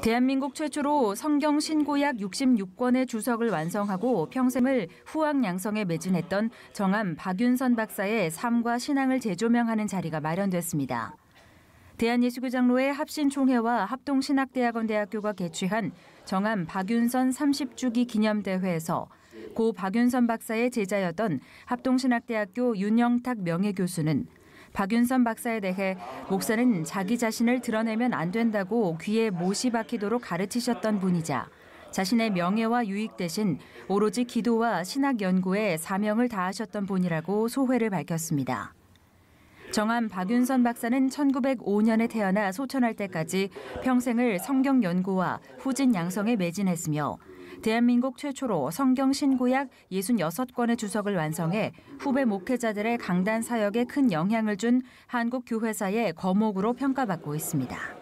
대한민국 최초로 성경 신고약 66권의 주석을 완성하고 평생을 후학 양성에 매진했던 정암 박윤선 박사의 삶과 신앙을 재조명하는 자리가 마련됐습니다. 대한예수교장로회 합신총회와 합동신학대학원대학교가 개최한 정암 박윤선 30주기 기념대회에서 고 박윤선 박사의 제자였던 합동신학대학교 윤영탁 명예교수는 박윤선 박사에 대해 목사는 자기 자신을 드러내면 안 된다고 귀에 못이 박히도록 가르치셨던 분이자 자신의 명예와 유익 대신 오로지 기도와 신학 연구에 사명을 다하셨던 분이라고 소회를 밝혔습니다. 정한 박윤선 박사는 1905년에 태어나 소천할 때까지 평생을 성경 연구와 후진 양성에 매진했으며 대한민국 최초로 성경 신구약 66권의 주석을 완성해 후배 목회자들의 강단 사역에 큰 영향을 준 한국 교회사의 거목으로 평가받고 있습니다.